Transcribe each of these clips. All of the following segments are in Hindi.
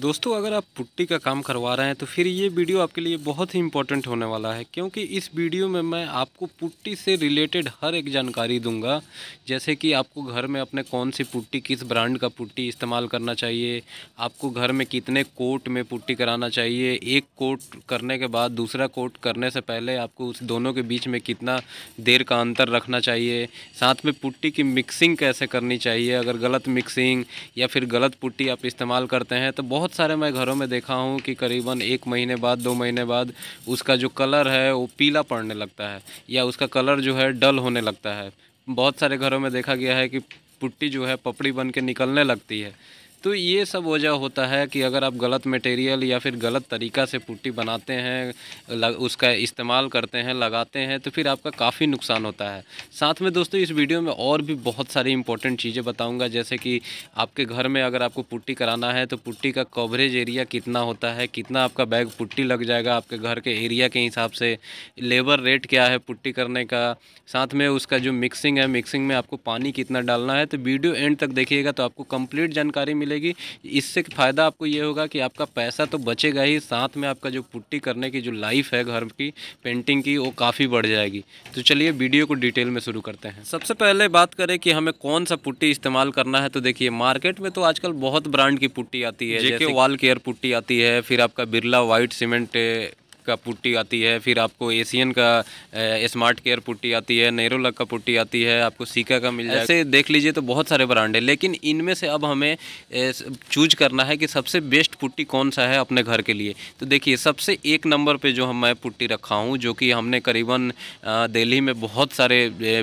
दोस्तों अगर आप पुट्टी का काम करवा रहे हैं तो फिर ये वीडियो आपके लिए बहुत ही इंपॉर्टेंट होने वाला है क्योंकि इस वीडियो में मैं आपको पुट्टी से रिलेटेड हर एक जानकारी दूंगा जैसे कि आपको घर में अपने कौन सी पुट्टी किस ब्रांड का पुट्टी इस्तेमाल करना चाहिए आपको घर में कितने कोट में पुट्टी कराना चाहिए एक कोट करने के बाद दूसरा कोट करने से पहले आपको उस दोनों के बीच में कितना देर का अंतर रखना चाहिए साथ में पुट्टी की मिक्सिंग कैसे करनी चाहिए अगर गलत मिक्सिंग या फिर गलत पुट्टी आप इस्तेमाल करते हैं तो बहुत बहुत सारे मैं घरों में देखा हूँ कि करीबन एक महीने बाद दो महीने बाद उसका जो कलर है वो पीला पड़ने लगता है या उसका कलर जो है डल होने लगता है बहुत सारे घरों में देखा गया है कि पुट्टी जो है पपड़ी बन के निकलने लगती है तो ये सब वजह होता है कि अगर आप गलत मटेरियल या फिर गलत तरीका से पुट्टी बनाते हैं लग, उसका इस्तेमाल करते हैं लगाते हैं तो फिर आपका काफ़ी नुकसान होता है साथ में दोस्तों इस वीडियो में और भी बहुत सारी इंपॉर्टेंट चीज़ें बताऊंगा जैसे कि आपके घर में अगर आपको पुट्टी कराना है तो पुट्टी का कवरेज एरिया कितना होता है कितना आपका बैग पुट्टी लग जाएगा आपके घर के एरिया के हिसाब से लेबर रेट क्या है पुट्टी करने का साथ में उसका जो मिक्सिंग है मिक्सिंग में आपको पानी कितना डालना है तो वीडियो एंड तक देखिएगा तो आपको कम्प्लीट जानकारी मिले मिलेगी इससे फ़ायदा आपको ये होगा कि आपका पैसा तो बचेगा ही साथ में आपका जो पुट्टी करने की जो लाइफ है घर की पेंटिंग की वो काफ़ी बढ़ जाएगी तो चलिए वीडियो को डिटेल में शुरू करते हैं सबसे पहले बात करें कि हमें कौन सा पुट्टी इस्तेमाल करना है तो देखिए मार्केट में तो आजकल बहुत ब्रांड की पुट्टी आती है जैसे वॉल केयर पुट्टी आती है फिर आपका बिरला वाइट सीमेंट का पुट्टी आती है फिर आपको एशियन का स्मार्ट केयर पुट्टी आती है नेरोलक का पुट्टी आती है आपको सीका का मिल जाए ऐसे देख लीजिए तो बहुत सारे ब्रांड है लेकिन इनमें से अब हमें चूज करना है कि सबसे बेस्ट पुट्टी कौन सा है अपने घर के लिए तो देखिए सबसे एक नंबर पर जो हम मैं पुट्टी रखा हूँ जो कि हमने करीबन दिल्ली में बहुत सारे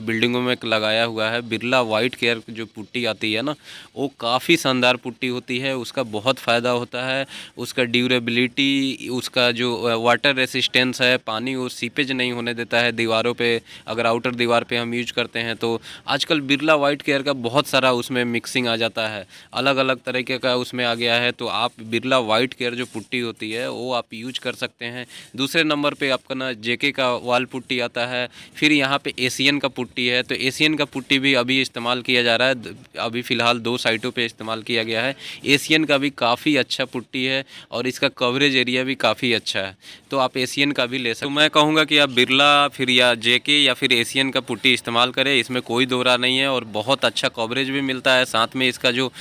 बिल्डिंगों में लगाया हुआ है बिरला वाइट केयर जो पुट्टी आती है ना वो काफ़ी शानदार पुट्टी होती है उसका बहुत फ़ायदा होता है उसका ड्यूरेबिलिटी उसका जो वाटर वाटर रेसिस्टेंस है पानी और सीपेज नहीं होने देता है दीवारों पे अगर आउटर दीवार पे हम यूज करते हैं तो आजकल बिरला वाइट केयर का बहुत सारा उसमें मिक्सिंग आ जाता है अलग अलग तरीके का उसमें आ गया है तो आप बिरला वाइट केयर जो पुट्टी होती है वो आप यूज कर सकते हैं दूसरे नंबर पर आपका ना जेके का वाल पुट्टी आता है फिर यहाँ पर एशियन का पुट्टी है तो एशियन का पुट्टी भी अभी इस्तेमाल किया जा रहा है अभी फ़िलहाल दो साइटों पर इस्तेमाल किया गया है एशियन का भी काफ़ी अच्छा पुट्टी है और इसका कवरेज एरिया भी काफ़ी अच्छा है तो आप एशियन का भी ले सकते तो मैं कहूँगा कि आप बिरला फिर या जेके या फिर एशियन का पुट्टी इस्तेमाल करें इसमें कोई दोरा नहीं है और बहुत अच्छा कवरेज भी मिलता है साथ में इसका जो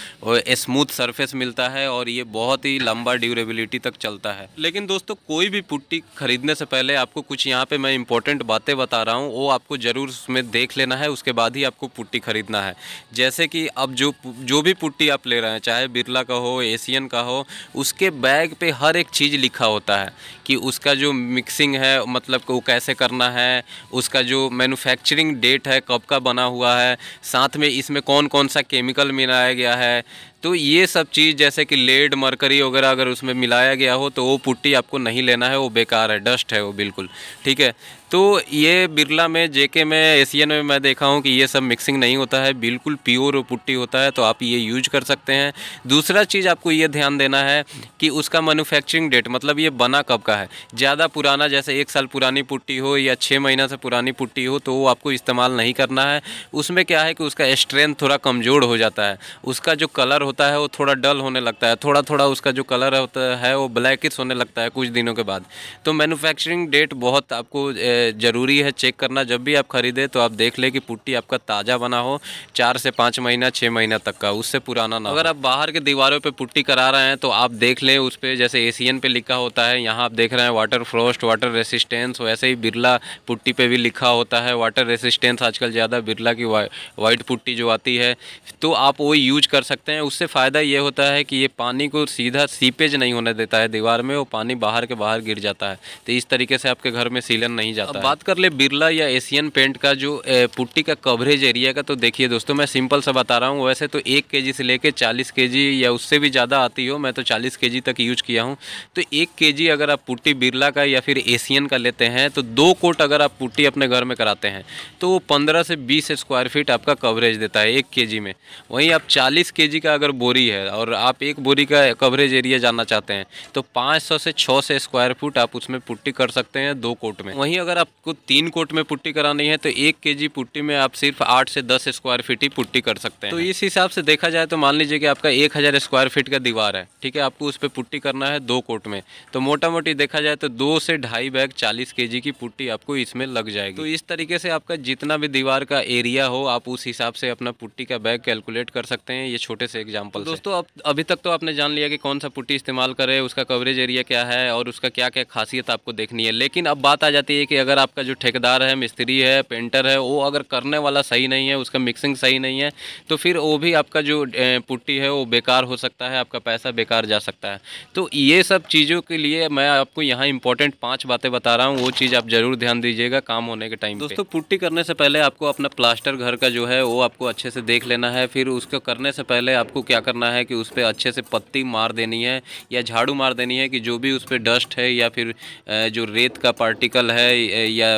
स्मूथ सरफेस मिलता है और ये बहुत ही लंबा ड्यूरेबिलिटी तक चलता है लेकिन दोस्तों कोई भी पुट्टी खरीदने से पहले आपको कुछ यहाँ पर मैं इंपॉर्टेंट बातें बता रहा हूँ वो आपको ज़रूर उसमें देख लेना है उसके बाद ही आपको पुट्टी खरीदना है जैसे कि अब जो जो भी पुट्टी आप ले रहे हैं चाहे बिरला का हो एशियन का हो उसके बैग पे हर एक चीज़ लिखा होता है कि उसका उसका जो मिक्सिंग है मतलब वो कैसे करना है उसका जो मैन्युफैक्चरिंग डेट है कब का बना हुआ है साथ में इसमें कौन कौन सा केमिकल मिलाया गया है तो ये सब चीज़ जैसे कि लेड मरकरी वगैरह अगर उसमें मिलाया गया हो तो वो पुट्टी आपको नहीं लेना है वो बेकार है डस्ट है वो बिल्कुल ठीक है तो ये बिरला में जेके में एशियन में मैं देखा हूँ कि ये सब मिक्सिंग नहीं होता है बिल्कुल प्योर पुट्टी होता है तो आप ये यूज कर सकते हैं दूसरा चीज़ आपको ये ध्यान देना है कि उसका मैनुफैक्चरिंग डेट मतलब ये बना कब का है ज़्यादा पुराना जैसे एक साल पुरानी पुट्टी हो या छः महीना से पुरानी पुट्टी हो तो वो आपको इस्तेमाल नहीं करना है उसमें क्या है कि उसका स्ट्रेंथ थोड़ा कमज़ोर हो जाता है उसका जो कलर होता है वो थोड़ा डल होने लगता है थोड़ा थोड़ा उसका जो कलर होता है वो ब्लैकिस होने लगता है कुछ दिनों के बाद तो मैनुफैक्चरिंग डेट बहुत आपको ज़रूरी है चेक करना जब भी आप ख़रीदें तो आप देख लें कि पुट्टी आपका ताज़ा बना हो चार से पाँच महीना छः महीना तक का उससे पुराना ना अगर आप बाहर के दीवारों पर पुट्टी करा रहे हैं तो आप देख लें उस पर जैसे एशियन पर लिखा होता है यहाँ आप देख रहे हैं वाटर फ्रोस्ट वाटर रेसिस्टेंस वैसे ही बिरला पुट्टी पे भी लिखा होता है वाटर रेसिस्टेंस आजकल ज़्यादा बिरला की वाइट पुट्टी जो आती है तो आप वो यूज कर सकते हैं उस उससे फ़ायदा ये होता है कि ये पानी को सीधा सीपेज नहीं होने देता है दीवार में वो पानी बाहर के बाहर गिर जाता है तो इस तरीके से आपके घर में सीलन नहीं जाता बात कर ले बिरला या एशियन पेंट का जो पुट्टी का कवरेज एरिया का तो देखिए दोस्तों मैं सिंपल सा बता रहा हूँ वैसे तो एक के से लेकर चालीस के या उससे भी ज़्यादा आती हो मैं तो चालीस के तक यूज किया हूँ तो एक के अगर आप पुट्टी बिरला का या फिर एशियन का लेते हैं तो दो कोट अगर आप पुट्टी अपने घर में कराते हैं तो वो पंद्रह से बीस स्क्वायर फीट आपका कवरेज देता है एक के में वहीं आप चालीस के का अगर अगर बोरी है और आप एक बोरी का कवरेज एरिया जानना चाहते हैं तो 500 से 600 स्क्वायर फुट आप उसमें पुट्टी कर सकते हैं दो कोट में वहीं अगर आपको तीन कोट में पुट्टी करानी है तो एक के पुट्टी में आप सिर्फ आठ से दस स्क्वायर फीट ही पुट्टी कर सकते हैं तो इस हिसाब से देखा जाए तो मान लीजिए कि आपका एक स्क्वायर फीट का दीवार है ठीक है आपको उस पर पुट्टी करना है दो कोट में तो मोटा मोटी देखा जाए तो दो से ढाई बैग चालीस के की पुट्टी आपको इसमें लग जाएगी तो इस तरीके से आपका जितना भी दीवार का एरिया हो आप उस हिसाब से अपना पुट्टी का बैग कैलकुलेट कर सकते हैं ये छोटे से एग्जाम एग्जाम्पल तो दोस्तों अब अभी तक तो आपने जान लिया कि कौन सा पुट्टी इस्तेमाल करें उसका कवरेज एरिया क्या है और उसका क्या क्या खासियत आपको देखनी है लेकिन अब बात आ जाती है कि अगर आपका जो ठेकेदार है मिस्त्री है पेंटर है वो अगर करने वाला सही नहीं है उसका मिक्सिंग सही नहीं है तो फिर वो भी आपका जो पुट्टी है वो बेकार हो सकता है आपका पैसा बेकार जा सकता है तो ये सब चीज़ों के लिए मैं आपको यहाँ इंपॉर्टेंट पाँच बातें बता रहा हूँ वो चीज़ आप ज़रूर ध्यान दीजिएगा काम होने के टाइम दोस्तों पुट्टी करने से पहले आपको अपना प्लास्टर घर का जो है वो आपको अच्छे से देख लेना है फिर उसको करने से पहले आपको क्या करना है कि उस पर अच्छे से पत्ती मार देनी है या झाड़ू मार देनी है कि जो भी उस पर डस्ट है या फिर जो रेत का पार्टिकल है या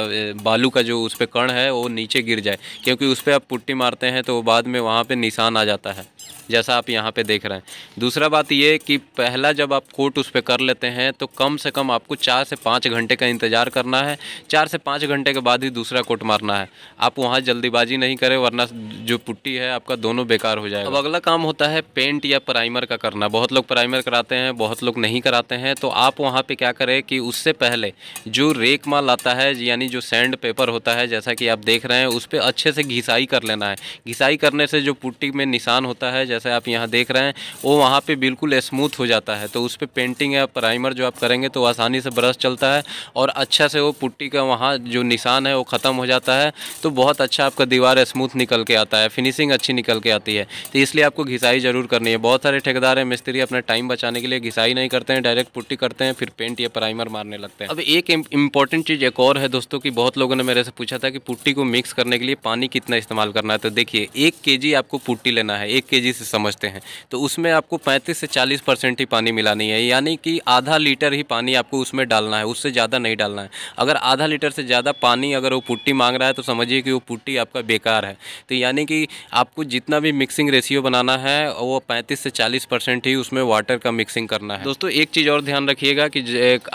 बालू का जो उस पर कण है वो नीचे गिर जाए क्योंकि उस पर आप पुट्टी मारते हैं तो बाद में वहाँ पर निशान आ जाता है जैसा आप यहाँ पे देख रहे हैं दूसरा बात ये कि पहला जब आप कोट उस पर कर लेते हैं तो कम से कम आपको चार से पाँच घंटे का इंतज़ार करना है चार से पाँच घंटे के बाद ही दूसरा कोट मारना है आप वहाँ जल्दीबाजी नहीं करें वरना जो पुट्टी है आपका दोनों बेकार हो जाएगा अब अगला काम होता है पेंट या प्राइमर का करना बहुत लोग प्राइमर कराते हैं बहुत लोग नहीं कराते हैं तो आप वहाँ पर क्या करें कि उससे पहले जो रेक माल आता है यानी जो सैंड पेपर होता है जैसा कि आप देख रहे हैं उस पर अच्छे से घिसाई कर लेना है घिसाई करने से जो पुट्टी में निशान होता है होता है जैसे आप यहाँ देख रहे हैं वो वहाँ पे बिल्कुल स्मूथ हो जाता है तो उस पर पेंटिंग या प्राइमर जो आप करेंगे तो आसानी से ब्रश चलता है और अच्छा से वो पुट्टी का वहाँ जो निशान है वो ख़त्म हो जाता है तो बहुत अच्छा आपका दीवार स्मूथ निकल के आता है फिनिशिंग अच्छी निकल के आती है तो इसलिए आपको घिसाई ज़रूर करनी है बहुत सारे ठेकेदार हैं मिस्त्री अपना टाइम बचाने के लिए घिसाई नहीं करते हैं डायरेक्ट पुट्टी करते हैं फिर पेंट या प्राइमर मारने लगते हैं अब एक इंपॉर्टेंट चीज़ एक और है दोस्तों की बहुत लोगों ने मेरे से पूछा था कि पुट्टी को मिक्स करने के लिए पानी कितना इस्तेमाल करना है तो देखिए एक के आपको पुट्टी लेना है एक के तेज़ी से समझते हैं तो उसमें आपको पैंतीस से चालीस परसेंट ही पानी मिलानी है यानी कि आधा लीटर ही पानी आपको उसमें डालना है उससे ज़्यादा नहीं डालना है अगर आधा लीटर से ज़्यादा पानी अगर वो पुट्टी मांग रहा है तो समझिए कि वो पुट्टी आपका बेकार है तो यानी कि आपको जितना भी मिक्सिंग रेशियो बनाना है वो पैंतीस से चालीस परसेंट ही उसमें वाटर का मिक्सिंग करना है दोस्तों एक चीज़ और ध्यान रखिएगा कि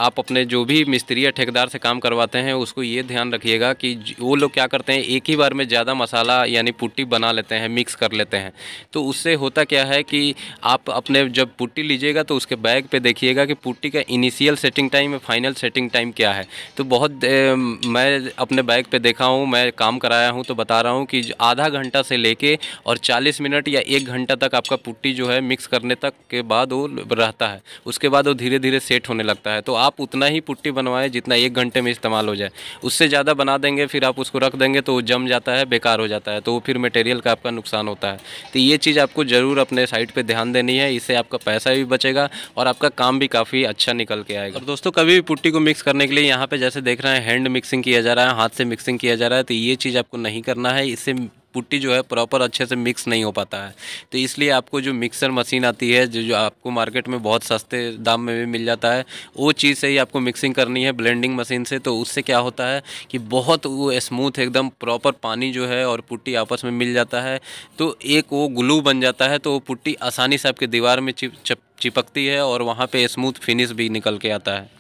आप अपने जो भी मिस्त्री या ठेकेदार से काम करवाते हैं उसको ये ध्यान रखिएगा कि वो लोग क्या करते हैं एक ही बार में ज़्यादा मसाला यानी पुट्टी बना लेते हैं मिक्स कर लेते हैं तो उससे होता क्या है कि आप अपने जब पुट्टी लीजिएगा तो उसके बैग पे देखिएगा कि पुट्टी का इनिशियल सेटिंग टाइम या फाइनल सेटिंग टाइम क्या है तो बहुत मैं अपने बैग पे देखा हूँ मैं काम कराया हूँ तो बता रहा हूँ कि आधा घंटा से लेके और चालीस मिनट या एक घंटा तक आपका पुट्टी जो है मिक्स करने तक के बाद वो रहता है उसके बाद वो धीरे धीरे सेट होने लगता है तो आप उतना ही पुट्टी बनवाएं जितना एक घंटे में इस्तेमाल हो जाए उससे ज़्यादा बना देंगे फिर आप उसको रख देंगे तो वो जम जाता है बेकार हो जाता है तो फिर मटेरियल का आपका नुकसान होता है तो ये चीज़ आपको ज़रूर अपने साइट पे ध्यान देनी है इससे आपका पैसा भी बचेगा और आपका काम भी काफ़ी अच्छा निकल के आएगा और दोस्तों कभी भी पुट्टी को मिक्स करने के लिए यहाँ पे जैसे देख रहे हैं हैंड मिक्सिंग किया जा रहा है हाथ से मिक्सिंग किया जा रहा है तो ये चीज़ आपको नहीं करना है इससे पुट्टी जो है प्रॉपर अच्छे से मिक्स नहीं हो पाता है तो इसलिए आपको जो मिक्सर मशीन आती है जो जो आपको मार्केट में बहुत सस्ते दाम में भी मिल जाता है वो चीज़ से ही आपको मिक्सिंग करनी है ब्लेंडिंग मशीन से तो उससे क्या होता है कि बहुत वो स्मूथ एकदम प्रॉपर पानी जो है और पुट्टी आपस में मिल जाता है तो एक वो ग्लू बन जाता है तो वो पुट्टी आसानी से आपके दीवार में चिप चिपकती है और वहाँ पे स्मूथ फिनिश भी निकल के आता है